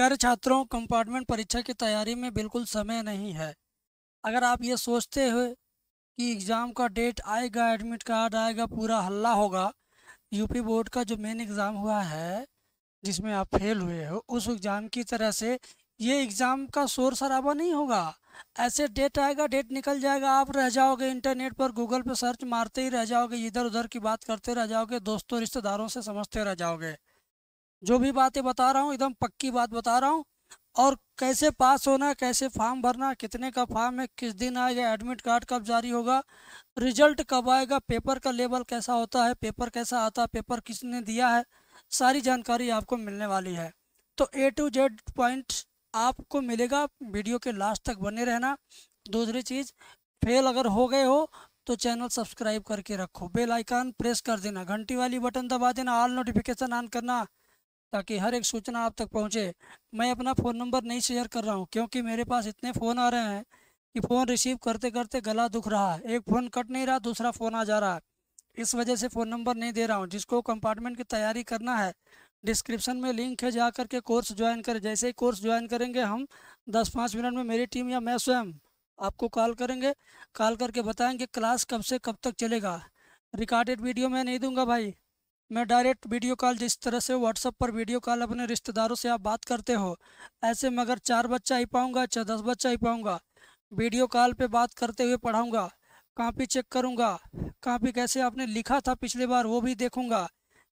प्यारे छात्रों कंपार्टमेंट परीक्षा की तैयारी में बिल्कुल समय नहीं है अगर आप ये सोचते हो कि एग्ज़ाम का डेट आएगा एडमिट कार्ड आएगा पूरा हल्ला होगा यूपी बोर्ड का जो मेन एग्ज़ाम हुआ है जिसमें आप फेल हुए हो उस एग्ज़ाम की तरह से ये एग्ज़ाम का शोर शराबा नहीं होगा ऐसे डेट आएगा डेट निकल जाएगा आप रह जाओगे इंटरनेट पर गूगल पर सर्च मारते ही रह जाओगे इधर उधर की बात करते रह जाओगे दोस्तों रिश्तेदारों से समझते रह जाओगे जो भी बातें बता रहा हूँ एकदम पक्की बात बता रहा हूँ और कैसे पास होना कैसे फॉर्म भरना कितने का फॉर्म है किस दिन आएगा एडमिट कार्ड कब जारी होगा रिजल्ट कब आएगा पेपर का लेवल कैसा होता है पेपर कैसा आता है पेपर किसने दिया है सारी जानकारी आपको मिलने वाली है तो ए टू जेड पॉइंट आपको मिलेगा वीडियो के लास्ट तक बने रहना दूसरी चीज़ फेल अगर हो गए हो तो चैनल सब्सक्राइब करके रखो बेल आइकन प्रेस कर देना घंटी वाली बटन दबा देना ऑल नोटिफिकेशन ऑन करना ताकि हर एक सूचना आप तक पहुंचे मैं अपना फ़ोन नंबर नहीं शेयर कर रहा हूं क्योंकि मेरे पास इतने फ़ोन आ रहे हैं कि फ़ोन रिसीव करते करते गला दुख रहा है एक फ़ोन कट नहीं रहा दूसरा फ़ोन आ जा रहा है इस वजह से फ़ोन नंबर नहीं दे रहा हूँ जिसको कंपार्टमेंट की तैयारी करना है डिस्क्रिप्शन में लिंक है जा के कोर्स ज्वाइन करें जैसे ही कोर्स ज्वाइन करेंगे हम दस पाँच मिनट में मेरी टीम या मैं स्वयं आपको कॉल करेंगे कॉल करके बताएंगे क्लास कब से कब तक चलेगा रिकॉर्डेड वीडियो मैं नहीं दूंगा भाई मैं डायरेक्ट वीडियो कॉल जिस तरह से व्हाट्सअप पर वीडियो कॉल अपने रिश्तेदारों से आप बात करते हो ऐसे अगर चार बच्चा ही पाऊँगा चाहे दस बच्चा ही पाऊँगा वीडियो कॉल पे बात करते हुए पढ़ाऊँगा कापी चेक करूँगा कापी कैसे आपने लिखा था पिछले बार वो भी देखूँगा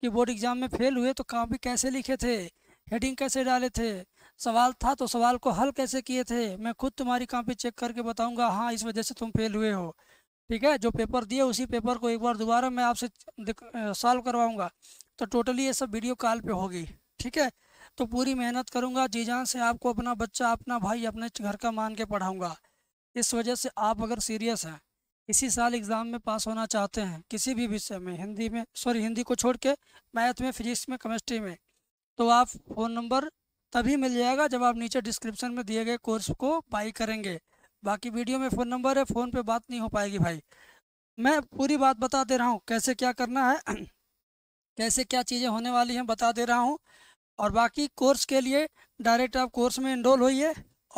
कि बोर्ड एग्ज़ाम में फेल हुए तो कापी कैसे लिखे थे हेडिंग कैसे डाले थे सवाल था तो सवाल को हल कैसे किए थे मैं खुद तुम्हारी कापी चेक करके बताऊंगा हाँ इस वजह से तुम फेल हुए हो ठीक है जो पेपर दिए उसी पेपर को एक बार दोबारा मैं आपसे सॉल्व करवाऊँगा तो टोटली ये सब वीडियो कॉल पर होगी ठीक है तो पूरी मेहनत करूंगा जी जान से आपको अपना बच्चा अपना भाई अपने घर का मान के पढ़ाऊँगा इस वजह से आप अगर सीरियस हैं इसी साल एग्ज़ाम में पास होना चाहते हैं किसी भी विषय में हिंदी में सॉरी हिंदी को छोड़ के मैथ में फिजिक्स में केमिस्ट्री में तो आप फ़ोन नंबर तभी मिल जाएगा जब आप नीचे डिस्क्रिप्शन में दिए गए कोर्स को बाई करेंगे बाकी वीडियो में फ़ोन नंबर है फ़ोन पे बात नहीं हो पाएगी भाई मैं पूरी बात बता दे रहा हूँ कैसे क्या करना है कैसे क्या चीज़ें होने वाली हैं बता दे रहा हूँ और बाकी कोर्स के लिए डायरेक्ट आप कोर्स में इनरोल होइए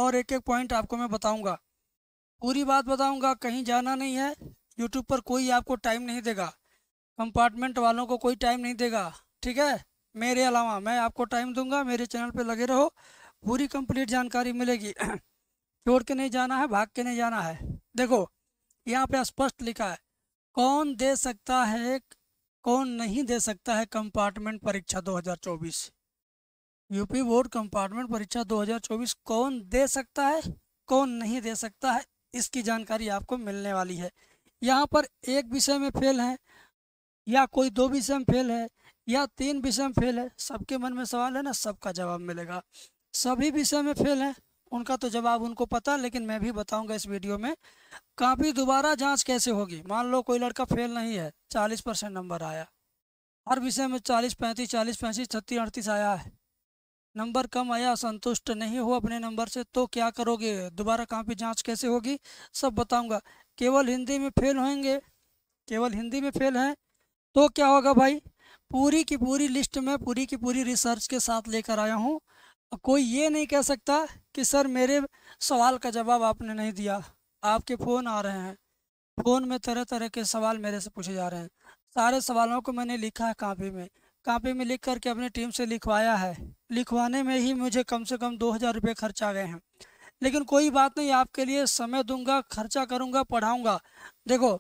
और एक एक पॉइंट आपको मैं बताऊँगा पूरी बात बताऊँगा कहीं जाना नहीं है यूट्यूब पर कोई आपको टाइम नहीं देगा कंपार्टमेंट वालों को कोई टाइम नहीं देगा ठीक है मेरे अलावा मैं आपको टाइम दूंगा मेरे चैनल पे लगे रहो पूरी कंप्लीट जानकारी मिलेगी छोड़ के नहीं जाना है भाग के नहीं जाना है देखो यहाँ पे स्पष्ट लिखा है कौन दे सकता है कौन नहीं दे सकता है कंपार्टमेंट परीक्षा 2024 यूपी बोर्ड कंपार्टमेंट परीक्षा 2024 कौन दे सकता है कौन नहीं दे सकता है इसकी जानकारी आपको मिलने वाली है यहाँ पर एक विषय में फेल है या कोई दो विषय में फेल है या तीन विषय में फेल है सबके मन में सवाल है ना सबका जवाब मिलेगा सभी विषय में फेल है उनका तो जवाब उनको पता लेकिन मैं भी बताऊंगा इस वीडियो में कापी दोबारा जांच कैसे होगी मान लो कोई लड़का फेल नहीं है चालीस परसेंट नंबर आया हर विषय में चालीस पैंतीस चालीस पैंतीस छत्तीस अड़तीस आया है नंबर कम आया संतुष्ट नहीं हो अपने नंबर से तो क्या करोगे दोबारा कापी जाँच कैसे होगी सब बताऊँगा केवल हिंदी में फेल होंगे केवल हिंदी में फेल हैं तो क्या होगा भाई पूरी की पूरी लिस्ट में पूरी की पूरी रिसर्च के साथ लेकर आया हूँ कोई ये नहीं कह सकता कि सर मेरे सवाल का जवाब आपने नहीं दिया आपके फ़ोन आ रहे हैं फ़ोन में तरह तरह के सवाल मेरे से पूछे जा रहे हैं सारे सवालों को मैंने लिखा है कापी में कापी में लिख करके अपनी टीम से लिखवाया है लिखवाने में ही मुझे कम से कम दो हज़ार रुपये खर्च आ गए हैं लेकिन कोई बात नहीं आपके लिए समय दूंगा खर्चा करूंगा पढ़ाऊंगा देखो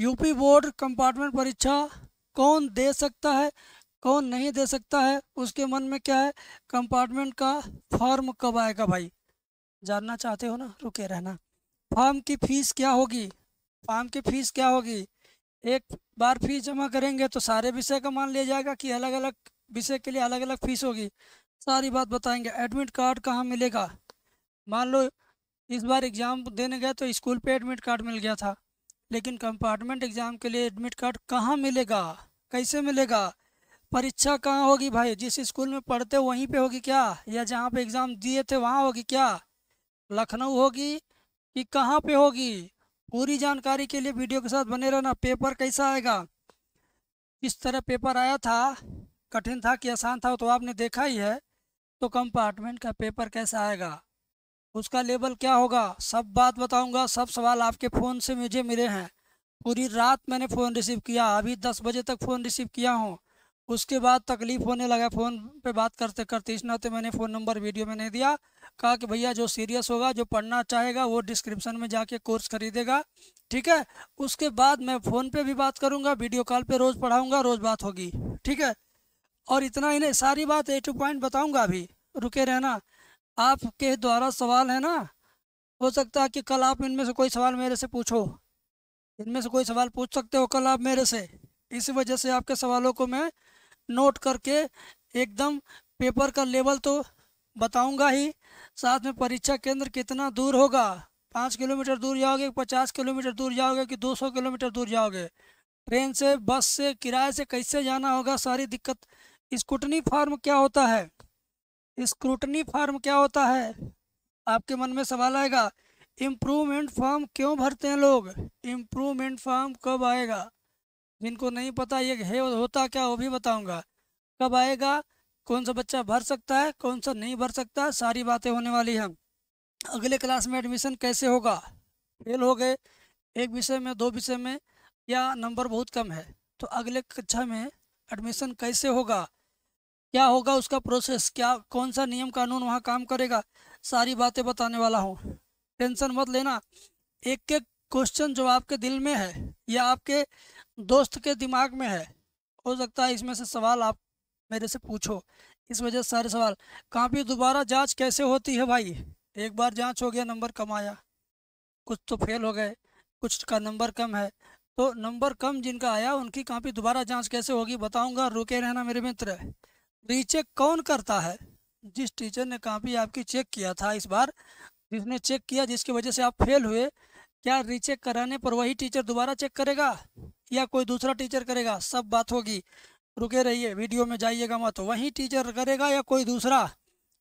यूपी बोर्ड कंपार्टमेंट परीक्षा कौन दे सकता है कौन नहीं दे सकता है उसके मन में क्या है कंपार्टमेंट का फॉर्म कब आएगा भाई जानना चाहते हो ना रुके रहना फॉर्म की फीस क्या होगी फॉर्म की फीस क्या होगी एक बार फीस जमा करेंगे तो सारे विषय का मान लिया जाएगा कि अलग अलग विषय के लिए अलग अलग फीस होगी सारी बात बताएंगे एडमिट कार्ड कहाँ मिलेगा मान लो इस बार एग्ज़ाम देने गए तो स्कूल पे एडमिट कार्ड मिल गया था लेकिन कंपार्टमेंट एग्ज़ाम के लिए एडमिट कार्ड कहाँ मिलेगा कैसे मिलेगा परीक्षा कहाँ होगी भाई जिस स्कूल में पढ़ते वहीं पे होगी क्या या जहाँ पे एग्ज़ाम दिए थे वहाँ होगी क्या लखनऊ होगी कि कहाँ पे होगी पूरी जानकारी के लिए वीडियो के साथ बने रहना पेपर कैसा आएगा किस तरह पेपर आया था कठिन था कि आसान था तो आपने देखा ही है तो कंपार्टमेंट का पेपर कैसा आएगा उसका लेवल क्या होगा सब बात बताऊँगा सब सवाल आपके फ़ोन से मुझे मिले हैं पूरी रात मैंने फ़ोन रिसीव किया अभी दस बजे तक फ़ोन रिसीव किया हूँ उसके बाद तकलीफ़ होने लगा फ़ोन पे बात करते करते इस नाते मैंने फ़ोन नंबर वीडियो में नहीं दिया कहा कि भैया जो सीरियस होगा जो पढ़ना चाहेगा वो डिस्क्रिप्शन में जाके कोर्स खरीदेगा ठीक है उसके बाद मैं फ़ोन पे भी बात करूँगा वीडियो कॉल पे रोज़ पढ़ाऊँगा रोज़ बात होगी ठीक है और इतना ही नहीं सारी बात ए टू पॉइंट बताऊँगा अभी रुके रहना आपके द्वारा सवाल है ना हो सकता है कि कल आप इनमें से कोई सवाल मेरे से पूछो इनमें से कोई सवाल पूछ सकते हो कल आप मेरे से इस वजह से आपके सवालों को मैं नोट करके एकदम पेपर का लेवल तो बताऊंगा ही साथ में परीक्षा केंद्र कितना दूर होगा पाँच किलोमीटर दूर जाओगे पचास किलोमीटर दूर जाओगे कि दो सौ किलोमीटर दूर जाओगे ट्रेन से बस से किराए से कैसे जाना होगा सारी दिक्कत स्कूटनी फार्म क्या होता है स्क्रूटनी फार्म क्या होता है आपके मन में सवाल आएगा इम्प्रूवमेंट फॉर्म क्यों भरते हैं लोग इम्प्रूवमेंट फॉर्म कब आएगा जिनको नहीं पता ये है होता क्या वो भी बताऊंगा कब आएगा कौन सा बच्चा भर सकता है कौन सा नहीं भर सकता सारी बातें होने वाली हैं अगले क्लास में एडमिशन कैसे होगा फेल हो गए एक विषय में दो विषय में या नंबर बहुत कम है तो अगले कक्षा में एडमिशन कैसे होगा क्या होगा उसका प्रोसेस क्या कौन सा नियम कानून वहाँ काम करेगा सारी बातें बताने वाला हूँ टेंशन मत लेना एक एक क्वेश्चन जो आपके दिल में है या आपके दोस्त के दिमाग में है हो सकता है इसमें से सवाल आप मेरे से पूछो इस वजह से सारे सवाल कापी दोबारा जांच कैसे होती है भाई एक बार जांच हो गया नंबर कम आया कुछ तो फेल हो गए कुछ का नंबर कम है तो नंबर कम जिनका आया उनकी कापी दोबारा जांच कैसे होगी बताऊंगा रुके रहना मेरे मित्र रीचेक तो कौन करता है जिस टीचर ने कापी आपकी चेक किया था इस बार जिसने चेक किया जिसकी वजह से आप फेल हुए क्या रीचेक कराने पर वही टीचर दोबारा चेक करेगा या कोई दूसरा टीचर करेगा सब बात होगी रुके रहिए वीडियो में जाइएगा मत वही टीचर करेगा या कोई दूसरा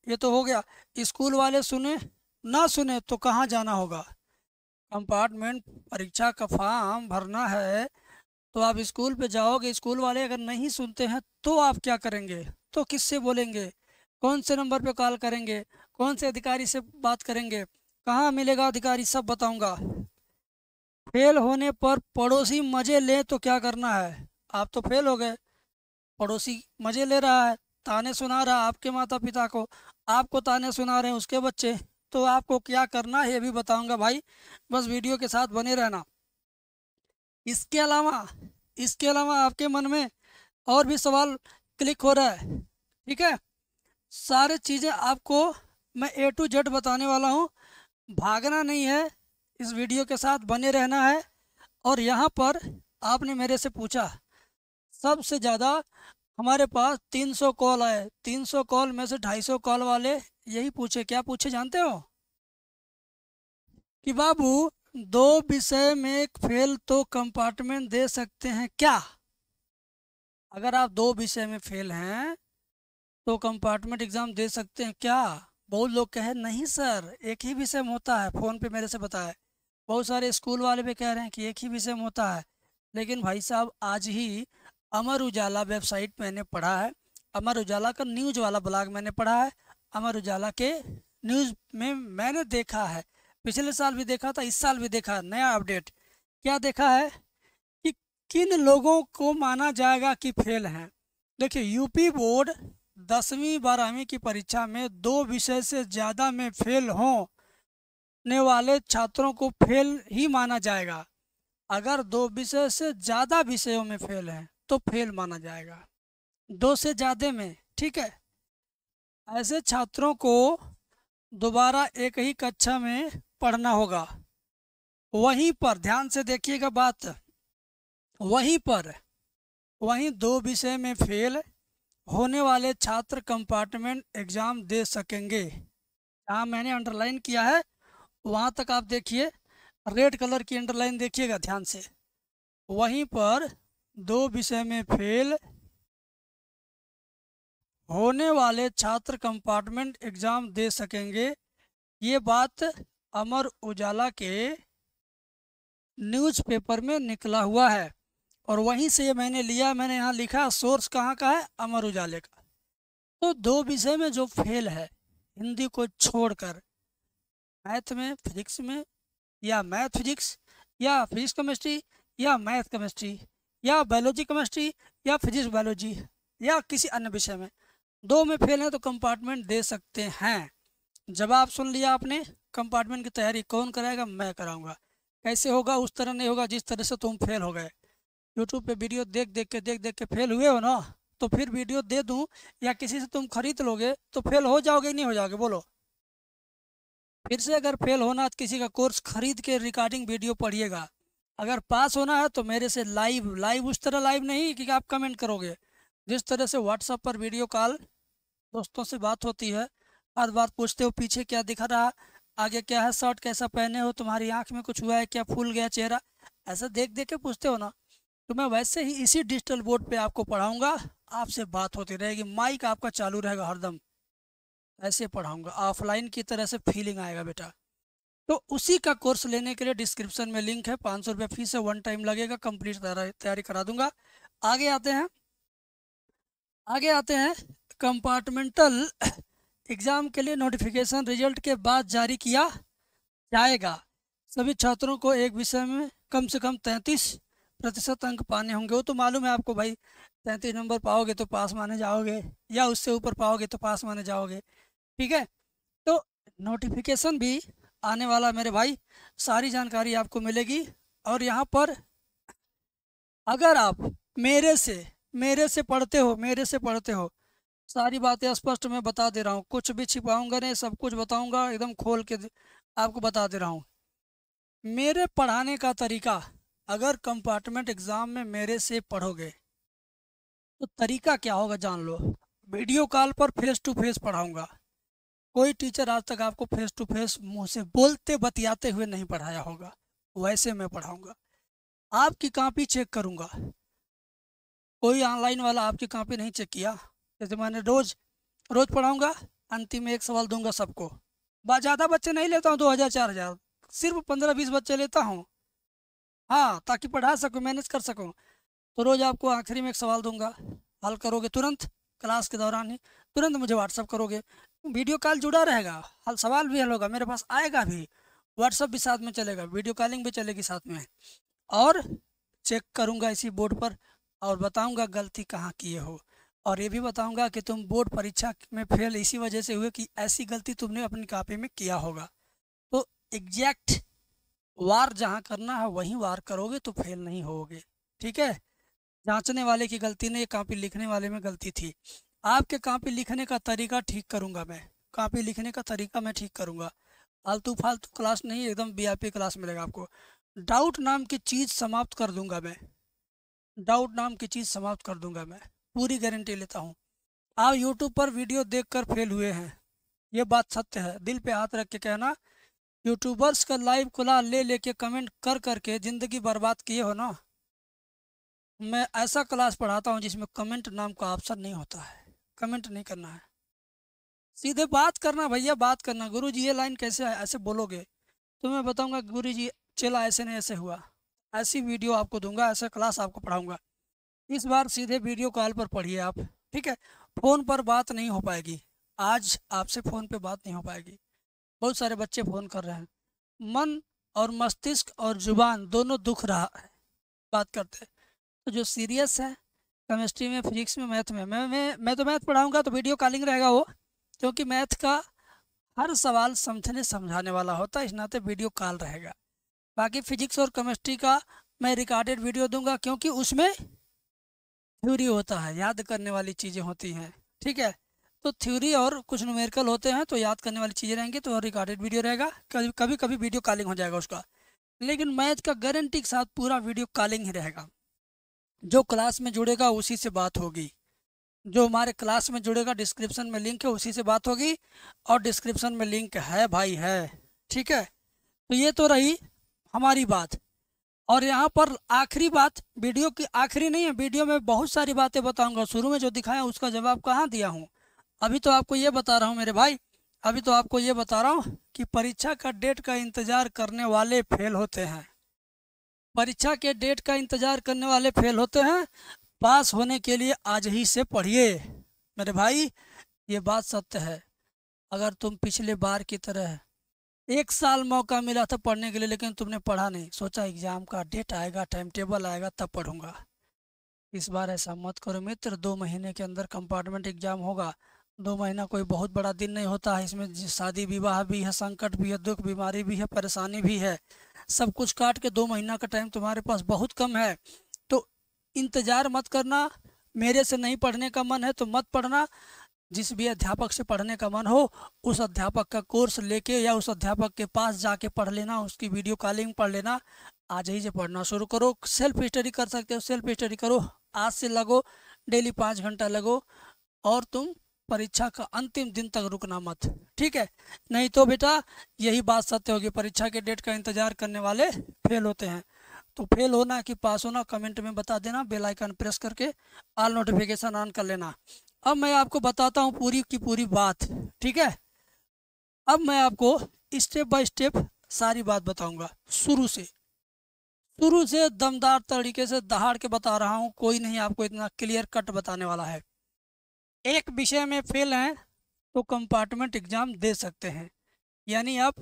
ये तो हो गया स्कूल वाले सुने ना सुने तो कहाँ जाना होगा कंपार्टमेंट परीक्षा का फॉर्म भरना है तो आप स्कूल पे जाओगे स्कूल वाले अगर नहीं सुनते हैं तो आप क्या करेंगे तो किससे बोलेंगे कौन से नंबर पे कॉल करेंगे कौन से अधिकारी से बात करेंगे कहाँ मिलेगा अधिकारी सब बताऊंगा फेल होने पर पड़ोसी मज़े ले तो क्या करना है आप तो फेल हो गए पड़ोसी मज़े ले रहा है ताने सुना रहा आपके माता पिता को आपको ताने सुना रहे हैं उसके बच्चे तो आपको क्या करना है ये भी बताऊंगा भाई बस वीडियो के साथ बने रहना इसके अलावा इसके अलावा आपके मन में और भी सवाल क्लिक हो रहा है ठीक है सारे चीज़ें आपको मैं ए टू जेड बताने वाला हूँ भागना नहीं है इस वीडियो के साथ बने रहना है और यहाँ पर आपने मेरे से पूछा सबसे ज़्यादा हमारे पास 300 कॉल आए 300 कॉल में से 250 कॉल वाले यही पूछे क्या पूछे जानते हो कि बाबू दो विषय में एक फेल तो कंपार्टमेंट दे सकते हैं क्या अगर आप दो विषय में फेल हैं तो कंपार्टमेंट एग्ज़ाम दे सकते हैं क्या बहुत लोग कहे नहीं सर एक ही विषय में होता है फ़ोन पे मेरे से बताया बहुत सारे स्कूल वाले भी कह रहे हैं कि एक ही विषय में होता है लेकिन भाई साहब आज ही अमर उजाला वेबसाइट मैंने पढ़ा है अमर उजाला का न्यूज वाला ब्लॉग मैंने पढ़ा है अमर उजाला के न्यूज में मैंने देखा है पिछले साल भी देखा था इस साल भी देखा नया अपडेट क्या देखा है कि किन लोगों को माना जाएगा कि फेल हैं देखिए यूपी बोर्ड दसवीं बारहवीं की परीक्षा में दो विषय से ज़्यादा में फेल हों करने वाले छात्रों को फेल ही माना जाएगा अगर दो विषय से ज़्यादा विषयों में फेल हैं तो फेल माना जाएगा दो से ज़्यादा में ठीक है ऐसे छात्रों को दोबारा एक ही कक्षा में पढ़ना होगा वहीं पर ध्यान से देखिएगा बात वहीं पर वहीं दो विषय में फेल होने वाले छात्र कंपार्टमेंट एग्जाम दे सकेंगे यहाँ मैंने अंडरलाइन किया है वहाँ तक आप देखिए रेड कलर की अंडरलाइन देखिएगा ध्यान से वहीं पर दो विषय में फेल होने वाले छात्र कंपार्टमेंट एग्जाम दे सकेंगे ये बात अमर उजाला के न्यूज़पेपर में निकला हुआ है और वहीं से ये मैंने लिया मैंने यहाँ लिखा सोर्स कहाँ का है अमर उजाले का तो दो विषय में जो फेल है हिंदी को छोड़कर मैथ में फिजिक्स में या मैथ फिजिक्स या फिजिक्स केमिस्ट्री या मैथ केमिस्ट्री या बायोलॉजी केमिस्ट्री या फिजिक्स बायोलॉजी या किसी अन्य विषय में दो में फेल हैं तो कंपार्टमेंट दे सकते हैं जवाब सुन लिया आपने कंपार्टमेंट की तैयारी कौन कराएगा मैं कराऊंगा कैसे होगा उस तरह नहीं होगा जिस तरह से तुम फेल हो गए यूट्यूब पे वीडियो देख देख के देख देख के फेल हुए हो ना तो फिर वीडियो दे दूँ या किसी से तुम खरीद लोगे तो फेल हो जाओगे नहीं हो जाओगे बोलो फिर से अगर फेल होना तो किसी का कोर्स खरीद के रिकॉर्डिंग वीडियो पढ़िएगा अगर पास होना है तो मेरे से लाइव लाइव उस तरह लाइव नहीं कि आप कमेंट करोगे जिस तरह से व्हाट्सअप पर वीडियो कॉल दोस्तों से बात होती है हर बार पूछते हो पीछे क्या दिखा रहा आगे क्या है शर्ट कैसा पहने हो तुम्हारी आँख में कुछ हुआ है क्या फूल गया चेहरा ऐसा देख देख के पूछते हो ना तो मैं वैसे ही इसी डिजिटल बोर्ड पर आपको पढ़ाऊँगा आपसे बात होती रहेगी माइक आपका चालू रहेगा हरदम ऐसे पढ़ाऊँगा ऑफलाइन की तरह से फीलिंग आएगा बेटा तो उसी का कोर्स लेने के लिए डिस्क्रिप्शन में लिंक है पाँच सौ रुपये फीस है वन टाइम लगेगा कंप्लीट तैयारी करा दूंगा आगे आते हैं आगे आते हैं कंपार्टमेंटल एग्ज़ाम के लिए नोटिफिकेशन रिजल्ट के बाद जारी किया जाएगा सभी छात्रों को एक विषय में कम से कम तैंतीस प्रतिशत अंक पाने होंगे वो तो मालूम है आपको भाई तैंतीस नंबर पाओगे तो पास माने जाओगे या उससे ऊपर पाओगे तो पास माने जाओगे ठीक है तो नोटिफिकेशन भी आने वाला मेरे भाई सारी जानकारी आपको मिलेगी और यहाँ पर अगर आप मेरे से मेरे से पढ़ते हो मेरे से पढ़ते हो सारी बातें स्पष्ट मैं बता दे रहा हूँ कुछ भी छिपाऊंगा नहीं सब कुछ बताऊंगा एकदम खोल के आपको बता दे रहा हूँ मेरे पढ़ाने का तरीका अगर कंपार्टमेंट एग्ज़ाम में मेरे से पढ़ोगे तो तरीका क्या होगा जान लो वीडियो कॉल पर फेस टू फेस पढ़ाऊंगा कोई टीचर आज तक आपको फेस टू फेस मुंह से बोलते बतियाते हुए नहीं पढ़ाया होगा वैसे मैं पढ़ाऊंगा आपकी कापी चेक करूंगा कोई ऑनलाइन वाला आपकी कापी नहीं चेक किया जैसे मैंने रोज रोज पढ़ाऊंगा अंतिम एक सवाल दूंगा सबको ज़्यादा बच्चे नहीं लेता हूँ दो हज़ार चार हज़ार सिर्फ पंद्रह बीस बच्चे लेता हूँ हाँ ताकि पढ़ा सकूँ मैनेज कर सकूँ तो रोज़ आपको आखिरी में एक सवाल दूंगा हल करोगे तुरंत क्लास के दौरान ही तुरंत मुझे व्हाट्सअप करोगे वीडियो कॉल जुड़ा रहेगा हल सवाल भी हल होगा मेरे पास आएगा भी व्हाट्सअप भी साथ में चलेगा वीडियो कॉलिंग भी चलेगी साथ में और चेक करूँगा इसी बोर्ड पर और बताऊँगा गलती कहाँ किए हो और ये भी बताऊँगा कि तुम बोर्ड परीक्षा में फेल इसी वजह से हुए कि ऐसी गलती तुमने अपनी कापी में किया होगा तो एग्जैक्ट वार जहाँ करना है वहीं वार करोगे तो फेल नहीं होगे ठीक है जांचने वाले की गलती नहीं कापी लिखने वाले में गलती थी आपके कापी लिखने का तरीका ठीक करूँगा मैं कापी लिखने का तरीका मैं ठीक करूँगा फालतू फालतू क्लास नहीं एकदम बी क्लास मिलेगा आपको डाउट नाम की चीज़ समाप्त कर दूंगा मैं डाउट नाम की चीज़ समाप्त कर दूंगा मैं पूरी गारंटी लेता हूँ आप यूट्यूब पर वीडियो देख फेल हुए हैं ये बात सत्य है दिल पे हाथ रख के कहना यूट्यूबर्स का लाइव खुला ले लेके कमेंट कर करके ज़िंदगी बर्बाद किए हो ना मैं ऐसा क्लास पढ़ाता हूँ जिसमें कमेंट नाम का ऑप्शन नहीं होता है कमेंट नहीं करना है सीधे बात करना भैया बात करना गुरु जी ये लाइन कैसे है ऐसे बोलोगे तो मैं बताऊँगा गुरु जी चला ऐसे नहीं ऐसे हुआ ऐसी वीडियो आपको दूंगा ऐसा क्लास आपको पढ़ाऊँगा इस बार सीधे वीडियो कॉल पर पढ़िए आप ठीक है फ़ोन पर बात नहीं हो पाएगी आज आपसे फ़ोन पर बात नहीं हो पाएगी बहुत सारे बच्चे फ़ोन कर रहे हैं मन और मस्तिष्क और जुबान दोनों दुख रहा है बात करते हैं तो जो सीरियस है केमिस्ट्री में फिजिक्स में मैथ में मैं मैं मैं तो मैथ पढ़ाऊँगा तो वीडियो कॉलिंग रहेगा वो क्योंकि मैथ का हर सवाल समझने समझाने वाला होता है इस नाते वीडियो कॉल रहेगा बाकी फिजिक्स और केमिस्ट्री का मैं रिकॉर्डेड वीडियो दूंगा क्योंकि उसमें थ्योरी होता है याद करने वाली चीज़ें होती हैं ठीक है तो थ्योरी और कुछ न्यूमेरिकल होते हैं तो याद करने वाली चीज़ें रहेंगी तो रिकॉर्डेड वीडियो रहेगा कभी कभी कभी वीडियो कॉलिंग हो जाएगा उसका लेकिन मैथ का गारंटी के साथ पूरा वीडियो कॉलिंग ही रहेगा जो क्लास में जुड़ेगा उसी से बात होगी जो हमारे क्लास में जुड़ेगा डिस्क्रिप्शन में लिंक है उसी से बात होगी और डिस्क्रिप्शन में लिंक है भाई है ठीक है तो ये तो रही हमारी बात और यहाँ पर आखिरी बात वीडियो की आखिरी नहीं है वीडियो में बहुत सारी बातें बताऊंगा शुरू में जो दिखाया उसका जवाब कहाँ दिया हूँ अभी तो आपको ये बता रहा हूँ मेरे भाई अभी तो आपको ये बता रहा हूँ कि परीक्षा का डेट का इंतज़ार करने वाले फेल होते हैं परीक्षा के डेट का इंतजार करने वाले फेल होते हैं पास होने के लिए आज ही से पढ़िए मेरे भाई ये बात सत्य है अगर तुम पिछले बार की तरह एक साल मौका मिला था पढ़ने के लिए लेकिन तुमने पढ़ा नहीं सोचा एग्ज़ाम का डेट आएगा टाइम टेबल आएगा तब पढ़ूंगा इस बार ऐसा मत करो मित्र दो महीने के अंदर कंपार्टमेंट एग्ज़ाम होगा दो महीना कोई बहुत बड़ा दिन नहीं होता है इसमें शादी विवाह भी है संकट भी है दुख बीमारी भी है परेशानी भी है सब कुछ काट के दो महीना का टाइम तुम्हारे पास बहुत कम है तो इंतज़ार मत करना मेरे से नहीं पढ़ने का मन है तो मत पढ़ना जिस भी अध्यापक से पढ़ने का मन हो उस अध्यापक का कोर्स लेके या उस अध्यापक के पास जाके पढ़ लेना उसकी वीडियो कॉलिंग पढ़ लेना आज ही से पढ़ना शुरू करो सेल्फ स्टडी कर सकते हो सेल्फ स्टडी करो आज से लगो डेली पाँच घंटा लगो और तुम परीक्षा का अंतिम दिन तक रुकना मत ठीक है नहीं तो बेटा यही बात सत्य होगी परीक्षा के डेट का इंतजार करने वाले फेल होते हैं तो फेल होना कि पास होना कमेंट में बता देना बेल आइकन प्रेस करके ऑल नोटिफिकेशन ऑन कर लेना अब मैं आपको बताता हूँ पूरी की पूरी बात ठीक है अब मैं आपको स्टेप बाय स्टेप सारी बात बताऊंगा शुरू से शुरू से दमदार तरीके से दहाड़ के बता रहा हूँ कोई नहीं आपको इतना क्लियर कट बताने वाला है एक विषय में फेल हैं तो कंपार्टमेंट एग्ज़ाम दे सकते हैं यानी आप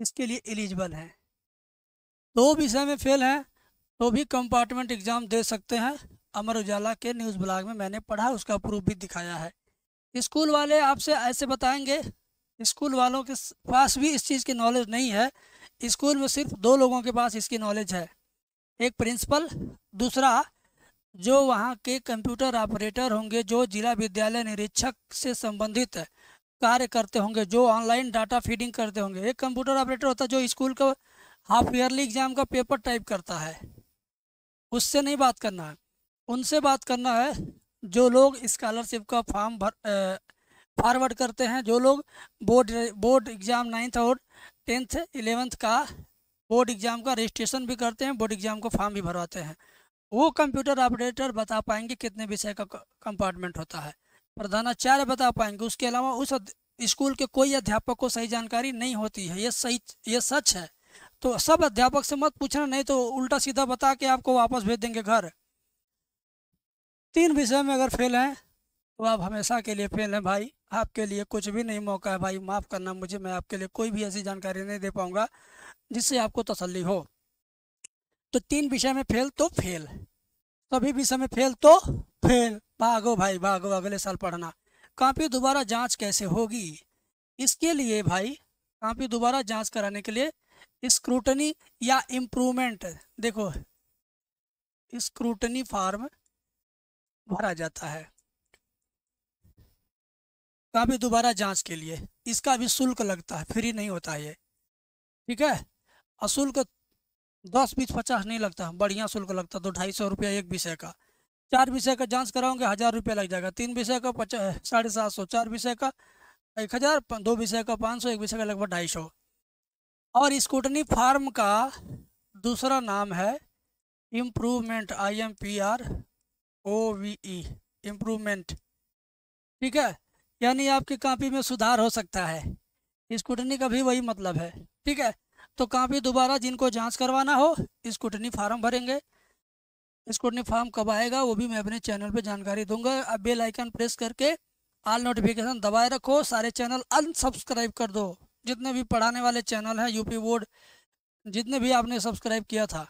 इसके लिए एलिजिबल हैं दो विषय में फेल हैं तो भी कंपार्टमेंट एग्ज़ाम दे सकते हैं अमर उजाला के न्यूज़ ब्लॉग में मैंने पढ़ा उसका प्रूफ भी दिखाया है स्कूल वाले आपसे ऐसे बताएंगे स्कूल वालों के पास भी इस चीज़ की नॉलेज नहीं है स्कूल में सिर्फ दो लोगों के पास इसकी नॉलेज है एक प्रिंसिपल दूसरा जो वहाँ के कंप्यूटर ऑपरेटर होंगे जो जिला विद्यालय निरीक्षक से संबंधित कार्य करते होंगे जो ऑनलाइन डाटा फीडिंग करते होंगे एक कंप्यूटर ऑपरेटर होता है जो स्कूल का हाफ ईयरली एग्जाम का पेपर टाइप करता है उससे नहीं बात करना है उनसे बात करना है जो लोग स्कॉलरशिप का फॉर्म भर फॉरवर्ड करते हैं जो लोग बोर्ड बोर्ड एग्ज़ाम नाइन्थ और टेंथ इलेवेंथ का बोर्ड एग्ज़ाम का रजिस्ट्रेशन भी करते हैं बोर्ड एग्ज़ाम का फॉर्म भी भरवाते हैं वो कंप्यूटर ऑपरेटर बता पाएंगे कितने विषय का कंपार्टमेंट होता है प्रधानाचार्य बता पाएंगे उसके अलावा उस स्कूल के कोई अध्यापक को सही जानकारी नहीं होती है ये सही ये सच है तो सब अध्यापक से मत पूछना नहीं तो उल्टा सीधा बता के आपको वापस भेज देंगे घर तीन विषय में अगर फेल हैं तो आप हमेशा के लिए फेल हैं भाई आपके लिए कुछ भी नहीं मौका है भाई माफ़ करना मुझे मैं आपके लिए कोई भी ऐसी जानकारी नहीं दे पाऊँगा जिससे आपको तसल्ली हो तो तीन विषय में फेल तो फेल सभी विषय में फेल तो फेल भागो भाई भागो अगले साल पढ़ना कापी दोबारा जांच कैसे होगी इसके लिए भाई कापी दोबारा जांच कराने के लिए स्क्रूटनी या इम्प्रूवमेंट देखो स्क्रूटनी फार्म भरा जाता है काफी दोबारा जांच के लिए इसका भी शुल्क लगता है फ्री नहीं होता ये ठीक है अशुल्क दस बीस पचास नहीं लगता बढ़िया शुल्क लगता तो ढाई सौ रुपया एक विषय का चार विषय का जांच कराओगे हज़ार रुपया लग जाएगा तीन विषय का पचास साढ़े सात सौ चार विषय का एक हज़ार दो विषय का पाँच सौ एक विषय का लगभग ढाई सौ और स्कूटनी फार्म का दूसरा नाम है improvement I M P R O V E improvement ठीक है यानी आपकी कापी में सुधार हो सकता है स्कूटनी का भी वही मतलब है ठीक है तो कापी दोबारा जिनको जांच करवाना हो स्कूटनी फार्म भरेंगे स्कूटनी फार्म कब आएगा वो भी मैं अपने चैनल पे जानकारी दूंगा अब बेल आइकन प्रेस करके आल नोटिफिकेशन दबाए रखो सारे चैनल अनसब्सक्राइब कर दो जितने भी पढ़ाने वाले चैनल हैं यूपी बोर्ड जितने भी आपने सब्सक्राइब किया था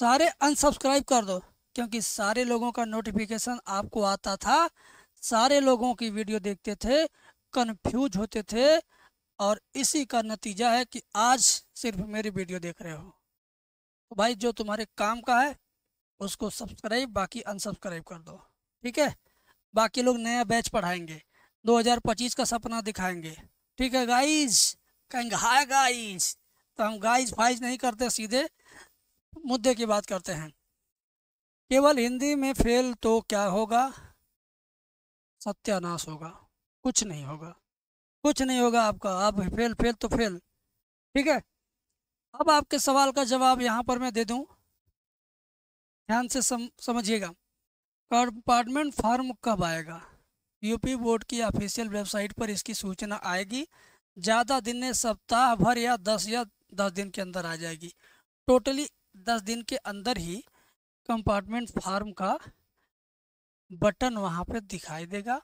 सारे अनसब्सक्राइब कर दो क्योंकि सारे लोगों का नोटिफिकेशन आपको आता था सारे लोगों की वीडियो देखते थे कन्फ्यूज होते थे और इसी का नतीजा है कि आज सिर्फ मेरी वीडियो देख रहे हो तो भाई जो तुम्हारे काम का है उसको सब्सक्राइब बाकी अनसब्सक्राइब कर दो ठीक है बाकी लोग नया बैच पढ़ाएंगे 2025 का सपना दिखाएंगे ठीक है गाइज कहेंगे हाय गाइज तो हम गाइज फाइज नहीं करते सीधे मुद्दे की बात करते हैं केवल हिंदी में फेल तो क्या होगा सत्यानाश होगा कुछ नहीं होगा कुछ नहीं होगा आपका आप फेल फेल तो फेल ठीक है अब आपके सवाल का जवाब यहाँ पर मैं दे दूँ ध्यान से सम, समझिएगा कंपार्टमेंट फॉर्म कब आएगा यूपी बोर्ड की ऑफिशियल वेबसाइट पर इसकी सूचना आएगी ज़्यादा दिन में सप्ताह भर या दस या दस दिन के अंदर आ जाएगी टोटली दस दिन के अंदर ही कंपार्टमेंट फार्म का बटन वहाँ पर दिखाई देगा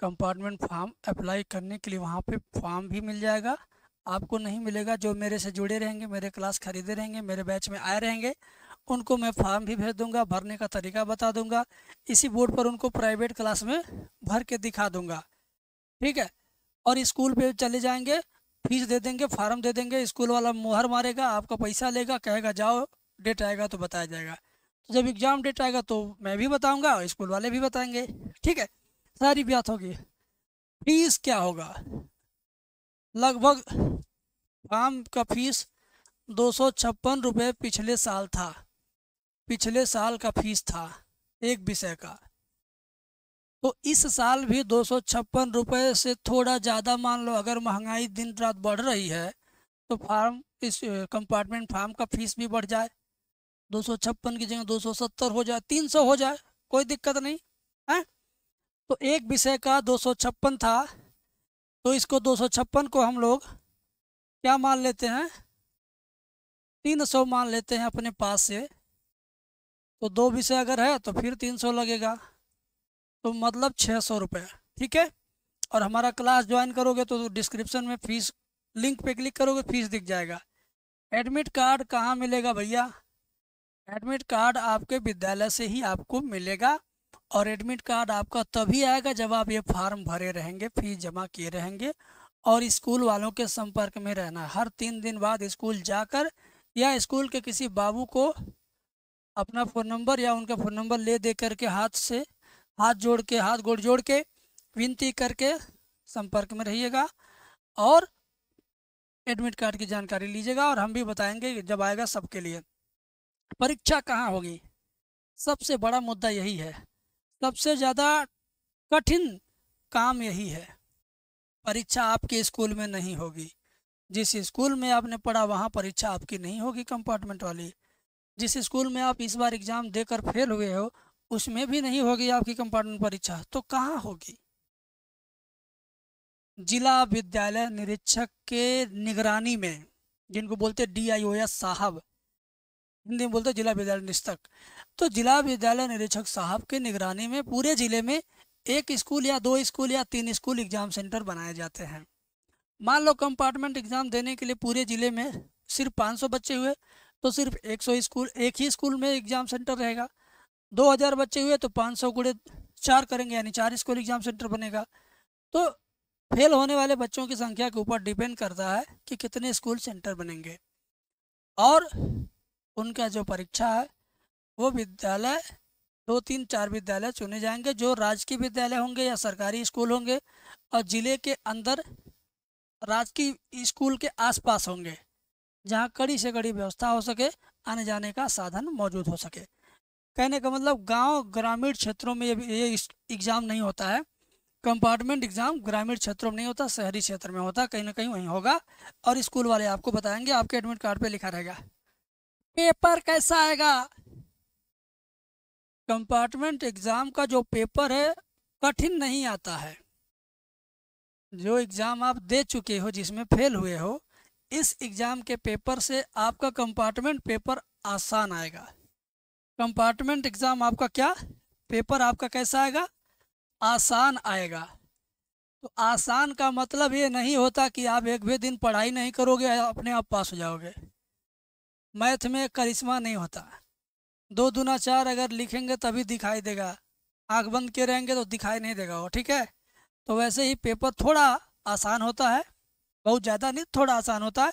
कंपार्टमेंट फॉर्म अप्लाई करने के लिए वहाँ पे फॉर्म भी मिल जाएगा आपको नहीं मिलेगा जो मेरे से जुड़े रहेंगे मेरे क्लास खरीदे रहेंगे मेरे बैच में आए रहेंगे उनको मैं फॉर्म भी भेज दूंगा भरने का तरीका बता दूंगा इसी बोर्ड पर उनको प्राइवेट क्लास में भर के दिखा दूंगा ठीक है और स्कूल पे चले जाएंगे फीस दे देंगे फार्म दे देंगे स्कूल वाला मुहर मारेगा आपका पैसा लेगा कहेगा जाओ डेट आएगा तो बताया जाएगा तो जब एग्ज़ाम डेट आएगा तो मैं भी बताऊंगा और स्कूल वाले भी बताएंगे ठीक है सारी बात होगी फीस क्या होगा लगभग फार्म का फीस दो सौ छप्पन रुपये पिछले साल था पिछले साल का फीस था एक विषय का तो इस साल भी दो सौ छप्पन रुपये से थोड़ा ज़्यादा मान लो अगर महंगाई दिन रात बढ़ रही है तो फार्म इस कंपार्टमेंट फार्म का फीस भी बढ़ जाए दो सौ छप्पन की जगह दो सौ सत्तर हो जाए तीन सौ हो जाए कोई दिक्कत नहीं है तो एक विषय का दो था तो इसको दो को हम लोग क्या मान लेते हैं तीन सौ मान लेते हैं अपने पास से तो दो विषय अगर है तो फिर तीन सौ लगेगा तो मतलब छः सौ रुपये ठीक है और हमारा क्लास ज्वाइन करोगे तो डिस्क्रिप्शन में फ़ीस लिंक पे क्लिक करोगे फीस दिख जाएगा एडमिट कार्ड कहाँ मिलेगा भैया एडमिट कार्ड आपके विद्यालय से ही आपको मिलेगा और एडमिट कार्ड आपका तभी आएगा जब आप ये फार्म भरे रहेंगे फीस जमा किए रहेंगे और स्कूल वालों के संपर्क में रहना हर तीन दिन बाद स्कूल जाकर या स्कूल के किसी बाबू को अपना फ़ोन नंबर या उनका फ़ोन नंबर ले दे करके हाथ से हाथ जोड़ के हाथ गोड़ जोड़ के विनती करके संपर्क में रहिएगा और एडमिट कार्ड की जानकारी लीजिएगा और हम भी बताएंगे जब आएगा सबके लिए परीक्षा कहाँ होगी सबसे बड़ा मुद्दा यही है सबसे ज़्यादा कठिन काम यही है परीक्षा आपके स्कूल में नहीं होगी जिस स्कूल में आपने पढ़ा वहाँ परीक्षा आपकी नहीं होगी कंपार्टमेंट वाली जिस स्कूल में आप इस बार एग्ज़ाम देकर फेल हुए हो उसमें भी नहीं होगी आपकी कंपार्टमेंट परीक्षा तो कहाँ होगी जिला विद्यालय निरीक्षक के निगरानी में जिनको बोलते डी आई ओ एस साहब हिंदी में बोलते जिला विद्यालय निस्तक तो जिला विद्यालय निरीक्षक साहब के निगरानी में पूरे जिले में एक स्कूल या दो स्कूल या तीन स्कूल एग्जाम सेंटर बनाए जाते हैं मान लो कंपार्टमेंट एग्जाम देने के लिए पूरे जिले में सिर्फ 500 बच्चे हुए तो सिर्फ 100 स्कूल एक ही स्कूल में एग्जाम सेंटर रहेगा 2000 बच्चे हुए तो 500 सौ गुड़े चार करेंगे यानी चार स्कूल एग्जाम सेंटर बनेगा तो फेल होने वाले बच्चों की संख्या के ऊपर डिपेंड करता है कि कितने स्कूल सेंटर बनेंगे और उनका जो परीक्षा है वो विद्यालय दो तीन चार विद्यालय चुने जाएंगे जो राजकीय विद्यालय होंगे या सरकारी स्कूल होंगे और ज़िले के अंदर राजकीय स्कूल के आसपास होंगे जहाँ कड़ी से कड़ी व्यवस्था हो सके आने जाने का साधन मौजूद हो सके कहने का मतलब गांव ग्रामीण क्षेत्रों में ये एग्ज़ाम नहीं होता है कंपार्टमेंट एग्ज़ाम ग्रामीण क्षेत्रों में नहीं होता शहरी क्षेत्र में होता कहीं ना कहीं वहीं होगा और स्कूल वाले आपको बताएंगे आपके एडमिट कार्ड पर लिखा रहेगा पेपर कैसा आएगा कंपार्टमेंट एग्ज़ाम का जो पेपर है कठिन नहीं आता है जो एग्ज़ाम आप दे चुके हो जिसमें फेल हुए हो इस एग्ज़ाम के पेपर से आपका कंपार्टमेंट पेपर आसान आएगा कंपार्टमेंट एग्ज़ाम आपका क्या पेपर आपका कैसा आएगा आसान आएगा तो आसान का मतलब ये नहीं होता कि आप एक भी दिन पढ़ाई नहीं करोगे अपने आप पास हो जाओगे मैथ में करिश्मा नहीं होता दो दुना चार अगर लिखेंगे तभी दिखाई देगा आँख बंद के रहेंगे तो दिखाई नहीं देगा वो ठीक है तो वैसे ही पेपर थोड़ा आसान होता है बहुत ज़्यादा नहीं थोड़ा आसान होता है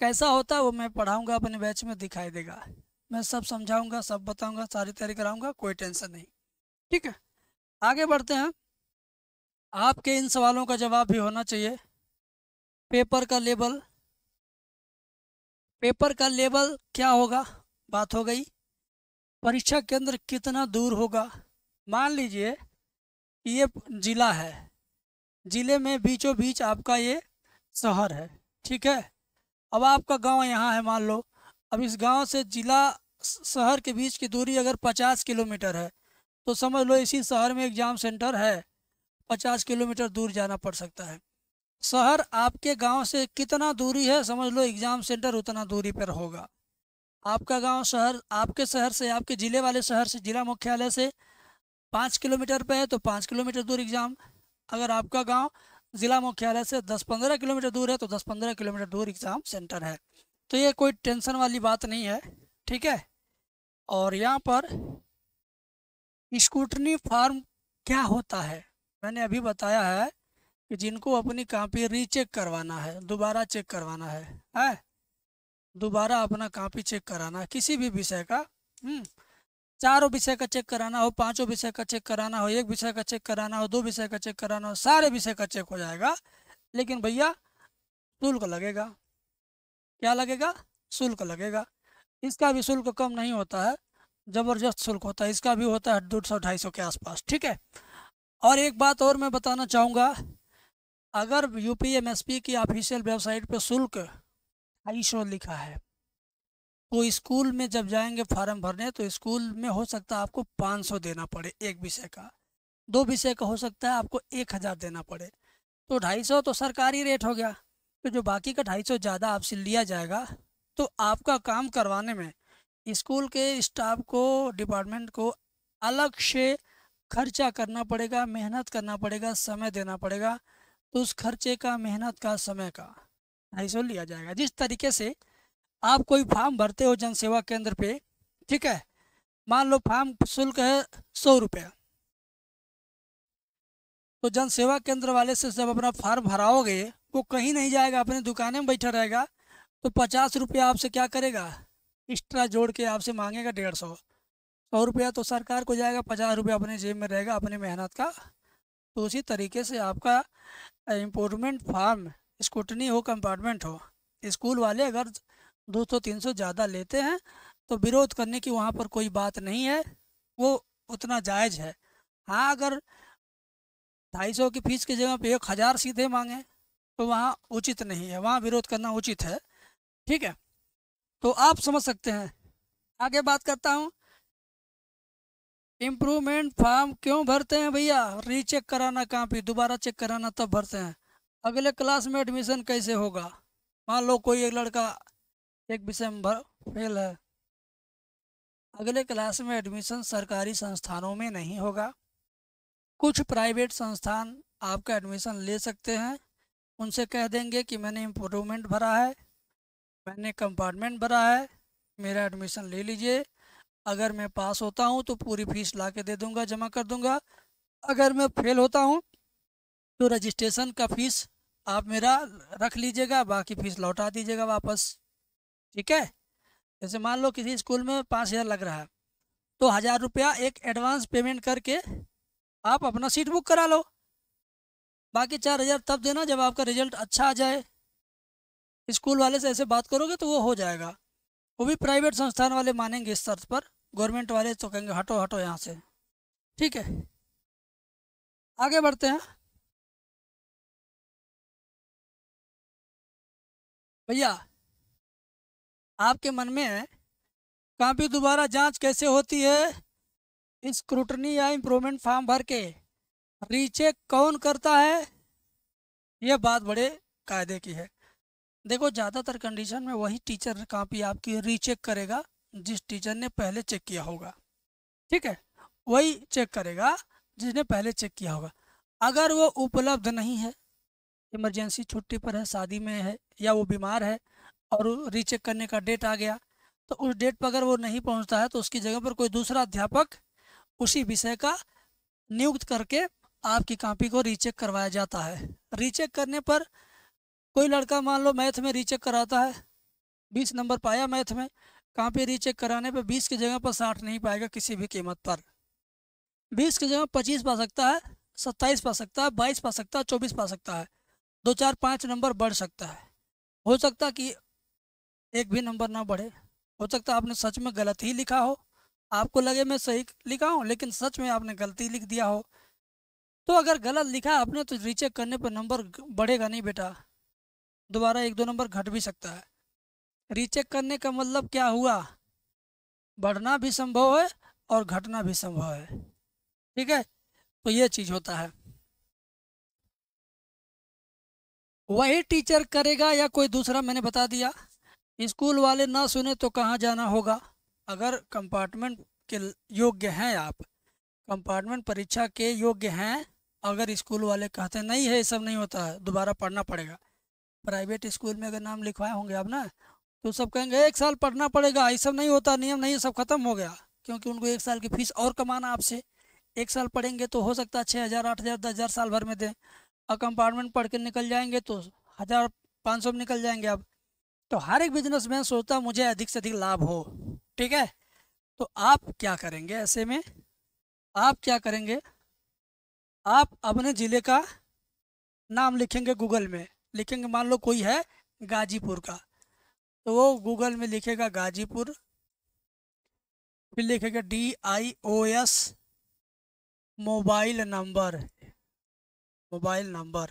कैसा होता है वो मैं पढ़ाऊँगा अपने बैच में दिखाई देगा मैं सब समझाऊँगा सब बताऊँगा सारी तैयारी कराऊँगा कोई टेंशन नहीं ठीक है आगे बढ़ते हैं आपके इन सवालों का जवाब भी होना चाहिए पेपर का लेबल पेपर का लेवल क्या होगा बात हो गई परीक्षा केंद्र कितना दूर होगा मान लीजिए ये जिला है जिले में बीचों बीच आपका ये शहर है ठीक है अब आपका गांव यहाँ है मान लो अब इस गांव से जिला शहर के बीच की दूरी अगर 50 किलोमीटर है तो समझ लो इसी शहर में एग्ज़ाम सेंटर है 50 किलोमीटर दूर जाना पड़ सकता है शहर आपके गांव से कितना दूरी है समझ लो एग्ज़ाम सेंटर उतना दूरी पर होगा आपका गांव शहर आपके शहर से आपके ज़िले वाले शहर से ज़िला मुख्यालय से पाँच किलोमीटर पर है तो पाँच किलोमीटर दूर एग्ज़ाम अगर आपका गाँव ज़िला मुख्यालय से दस पंद्रह किलोमीटर दूर है तो दस पंद्रह किलोमीटर दूर एग्ज़ाम सेंटर है तो ये कोई टेंशन वाली बात नहीं है ठीक है और यहाँ पर स्कूटनी फार्म क्या होता है मैंने अभी बताया है कि जिनको अपनी कापी रीचेक करवाना है दोबारा चेक करवाना है है दोबारा अपना कापी चेक कराना है किसी भी विषय का हम्म, चारों विषय का चेक कराना हो पांचों विषय का चेक कराना हो एक विषय का चेक कराना हो दो विषय का चेक कराना हो सारे विषय का चेक हो जाएगा लेकिन भैया शुल्क लगेगा क्या लगेगा शुल्क लगेगा इसका भी शुल्क कम नहीं होता है ज़बरदस्त शुल्क होता है इसका भी होता है दो सौ ढाई सौ के आसपास ठीक है और एक बात और मैं बताना चाहूँगा अगर यूपीएमएसपी की ऑफिशियल वेबसाइट पर शुल्क ढाई सौ लिखा है तो स्कूल में जब जाएंगे फार्म भरने तो स्कूल में हो सकता है आपको पाँच सौ देना पड़े एक विषय का दो विषय का हो सकता है आपको एक हज़ार देना पड़े तो ढाई सौ तो सरकारी रेट हो गया तो जो बाकी का ढाई सौ ज़्यादा आपसे लिया जाएगा तो आपका काम करवाने में स्कूल के स्टाफ को डिपार्टमेंट को अलग से खर्चा करना पड़ेगा मेहनत करना पड़ेगा समय देना पड़ेगा तो उस खर्चे का मेहनत का समय का हिस्सा लिया जाएगा जिस तरीके से आप कोई फॉर्म भरते हो जनसेवा केंद्र पे ठीक है मान लो फॉर्म शुल्क है सौ रुपये तो जनसेवा केंद्र वाले से जब अपना फॉर्म भराओगे वो कहीं नहीं जाएगा अपने दुकाने में बैठा रहेगा तो पचास रुपया आपसे क्या करेगा एक्स्ट्रा जोड़ के आपसे मांगेगा डेढ़ सौ सौ रुपया तो सरकार को जाएगा पचास रुपया अपने जेब में रहेगा अपने मेहनत का तो उसी तरीके से आपका इम्प्रूवमेंट फार्म स्कूटनी हो कंपार्टमेंट हो स्कूल वाले अगर 200-300 ज़्यादा लेते हैं तो विरोध करने की वहाँ पर कोई बात नहीं है वो उतना जायज़ है हाँ अगर ढाई सौ की फीस की जगह पर एक हज़ार सीधे मांगे तो वहाँ उचित नहीं है वहाँ विरोध करना उचित है ठीक है तो आप समझ सकते हैं आगे बात करता हूँ इम्प्रूवमेंट फॉर्म क्यों भरते हैं भैया रीचेक कराना कहाँ पे दोबारा चेक कराना तब भरते हैं अगले क्लास में एडमिशन कैसे होगा मान लो कोई एक लड़का एक विषय में भर फेल है अगले क्लास में एडमिशन सरकारी संस्थानों में नहीं होगा कुछ प्राइवेट संस्थान आपका एडमिशन ले सकते हैं उनसे कह देंगे कि मैंने इम्प्रूवमेंट भरा है मैंने कंपार्टमेंट भरा है मेरा एडमिशन ले लीजिए अगर मैं पास होता हूँ तो पूरी फीस ला के दे दूँगा जमा कर दूँगा अगर मैं फेल होता हूँ तो रजिस्ट्रेशन का फीस आप मेरा रख लीजिएगा बाकी फीस लौटा दीजिएगा वापस ठीक है जैसे मान लो किसी स्कूल में पाँच हज़ार लग रहा है तो हज़ार रुपया एक एडवांस पेमेंट करके आप अपना सीट बुक करा लो बाकी चार हज़ार तब देना जब आपका रिजल्ट अच्छा आ जाए स्कूल वाले से ऐसे बात करोगे तो वो हो जाएगा वो भी प्राइवेट संस्थान वाले मानेंगे इस शर्त पर गवर्नमेंट वाले तो कहेंगे हटो हटो यहाँ से ठीक है आगे बढ़ते हैं भैया आपके मन में है कापी दोबारा जांच कैसे होती है स्क्रूटनी या इम्प्रूवमेंट फॉर्म भर के रीचेक कौन करता है यह बात बड़े कायदे की है देखो ज़्यादातर कंडीशन में वही टीचर कापी आपकी रीचेक करेगा जिस टीचर ने पहले चेक किया होगा ठीक है वही चेक करेगा जिसने पहले चेक किया होगा अगर वो उपलब्ध नहीं है इमरजेंसी छुट्टी पर है शादी में है या वो बीमार है और रीचेक करने का डेट आ गया तो उस डेट पर अगर वो नहीं पहुंचता है तो उसकी जगह पर कोई दूसरा अध्यापक उसी विषय का नियुक्त करके आपकी कापी को रीचेक करवाया जाता है रीचेक करने पर कोई लड़का मान लो मैथ में रीचेक कराता है बीस नंबर पाया मैथ में कहाँ पे रीचेक कराने पे बीस की जगह पर साठ नहीं पाएगा किसी भी कीमत पर बीस की जगह पच्चीस पा सकता है सत्ताईस पा सकता है बाईस पा सकता है चौबीस पा सकता है दो चार पाँच नंबर बढ़ सकता है हो सकता कि एक भी नंबर ना बढ़े हो सकता आपने सच में गलत ही लिखा हो आपको लगे मैं सही लिखा हूँ लेकिन सच में आपने गलती लिख दिया हो तो अगर गलत लिखा आपने तो रीचेक करने पर नंबर बढ़ेगा नहीं बेटा दोबारा एक दो नंबर घट भी सकता है रीचेक करने का मतलब क्या हुआ बढ़ना भी संभव है और घटना भी संभव है ठीक है तो ये चीज़ होता है वही टीचर करेगा या कोई दूसरा मैंने बता दिया स्कूल वाले ना सुने तो कहाँ जाना होगा अगर कंपार्टमेंट के योग्य हैं आप कंपार्टमेंट परीक्षा के योग्य हैं अगर स्कूल वाले कहते नहीं है ये सब नहीं होता है दोबारा पढ़ना पड़ेगा प्राइवेट स्कूल में अगर नाम लिखवाए होंगे आप ना तो सब कहेंगे एक साल पढ़ना पड़ेगा ये सब नहीं होता नियम नहीं सब खत्म हो गया क्योंकि उनको एक साल की फीस और कमाना आपसे एक साल पढ़ेंगे तो हो सकता है छः हज़ार आठ हज़ार दस हज़ार साल भर में दें और कंपार्टमेंट पढ़ के निकल जाएंगे तो हज़ार पाँच सौ में निकल जाएंगे आप तो हर एक बिजनेस मैन सोचता मुझे अधिक से अधिक लाभ हो ठीक है तो आप क्या करेंगे ऐसे में आप क्या करेंगे आप अपने ज़िले का नाम लिखेंगे गूगल में लिखेंगे मान लो कोई है गाजीपुर का तो वो गूगल में लिखेगा गाजीपुर फिर लिखेगा D I O S mobile number mobile number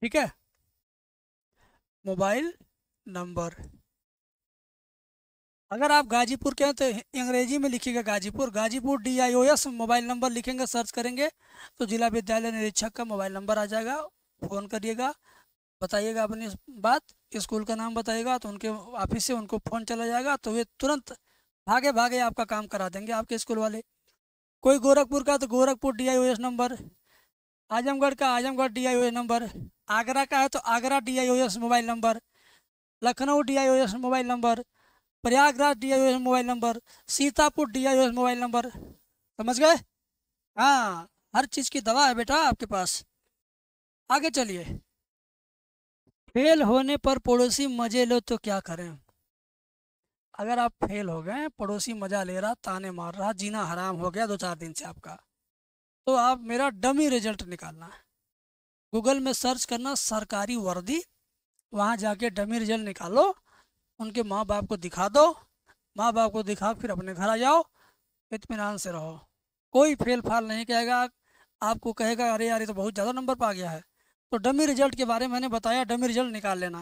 ठीक है मोबाइल नंबर अगर आप गाजीपुर के हैं तो अंग्रेजी में लिखिएगा Ghazipur Ghazipur D I O S mobile number लिखेंगे सर्च करेंगे तो जिला विद्यालय निरीक्षक का मोबाइल नंबर आ जाएगा फ़ोन करिएगा बताइएगा अपनी बात स्कूल का नाम बताइएगा तो उनके ऑफिस से उनको फ़ोन चला जाएगा तो वे तुरंत भागे भागे आपका काम करा देंगे आपके स्कूल वाले कोई गोरखपुर का तो गोरखपुर डी नंबर आजमगढ़ का आजमगढ़ डी नंबर आगरा का है तो Agra D mobile number Lucknow D mobile number Prayagraj D mobile number Sitapur D mobile number समझ गए हाँ हर चीज़ की दवा है बेटा आपके पास आगे चलिए फेल होने पर पड़ोसी मजे लो तो क्या करें अगर आप फेल हो गए पड़ोसी मजा ले रहा ताने मार रहा जीना हराम हो गया दो चार दिन से आपका तो आप मेरा डमी रिजल्ट निकालना है गूगल में सर्च करना सरकारी वर्दी वहाँ जाके डमी रिजल्ट निकालो उनके माँ बाप को दिखा दो माँ बाप को दिखा फिर अपने घर आ जाओ इतमान से रहो कोई फेल फाल नहीं कहेगा आपको कहेगा अरे यार ये तो बहुत ज़्यादा नंबर पा गया है तो डमी रिजल्ट के बारे में मैंने बताया डमी रिजल्ट निकाल लेना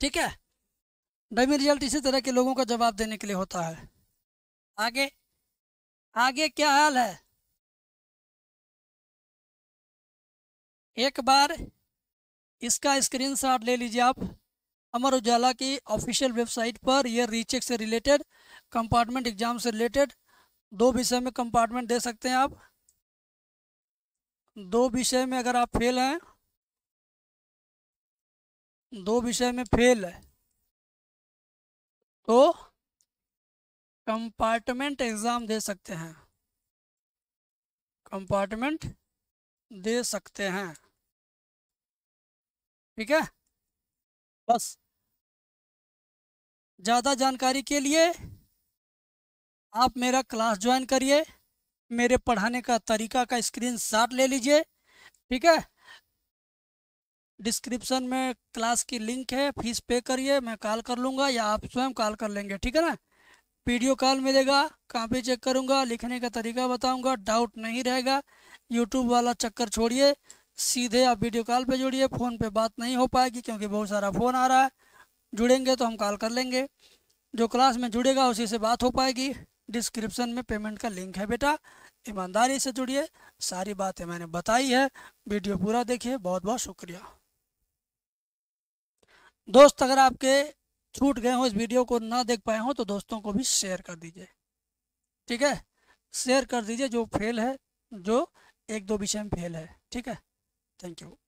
ठीक है डमी रिजल्ट इसी तरह के लोगों का जवाब देने के लिए होता है आगे आगे क्या हाल है एक बार इसका स्क्रीनशॉट ले लीजिए आप अमर उजाला की ऑफिशियल वेबसाइट पर यह रीचेक से रिलेटेड कंपार्टमेंट एग्जाम से रिलेटेड दो विषय में कंपार्टमेंट दे सकते हैं आप दो विषय में अगर आप फेल हैं दो विषय में फेल है तो कंपार्टमेंट एग्ज़ाम दे सकते हैं कंपार्टमेंट दे सकते हैं ठीक है बस ज़्यादा जानकारी के लिए आप मेरा क्लास ज्वाइन करिए मेरे पढ़ाने का तरीका का स्क्रीनशॉट ले लीजिए ठीक है डिस्क्रिप्शन में क्लास की लिंक है फीस पे करिए मैं कॉल कर लूँगा या आप स्वयं कॉल कर लेंगे ठीक है ना वीडियो कॉल मिलेगा कापी चेक करूँगा लिखने का तरीका बताऊँगा डाउट नहीं रहेगा यूट्यूब वाला चक्कर छोड़िए सीधे आप वीडियो कॉल पे जुड़िए फ़ोन पे बात नहीं हो पाएगी क्योंकि बहुत सारा फ़ोन आ रहा है जुड़ेंगे तो हम कॉल कर लेंगे जो क्लास में जुड़ेगा उसी से बात हो पाएगी डिस्क्रिप्शन में पेमेंट का लिंक है बेटा ईमानदारी से जुड़िए सारी बातें मैंने बताई है वीडियो पूरा देखिए बहुत बहुत शुक्रिया दोस्त अगर आपके छूट गए हो इस वीडियो को ना देख पाए हो तो दोस्तों को भी शेयर कर दीजिए ठीक है शेयर कर दीजिए जो फेल है जो एक दो विषय में फेल है ठीक है थैंक यू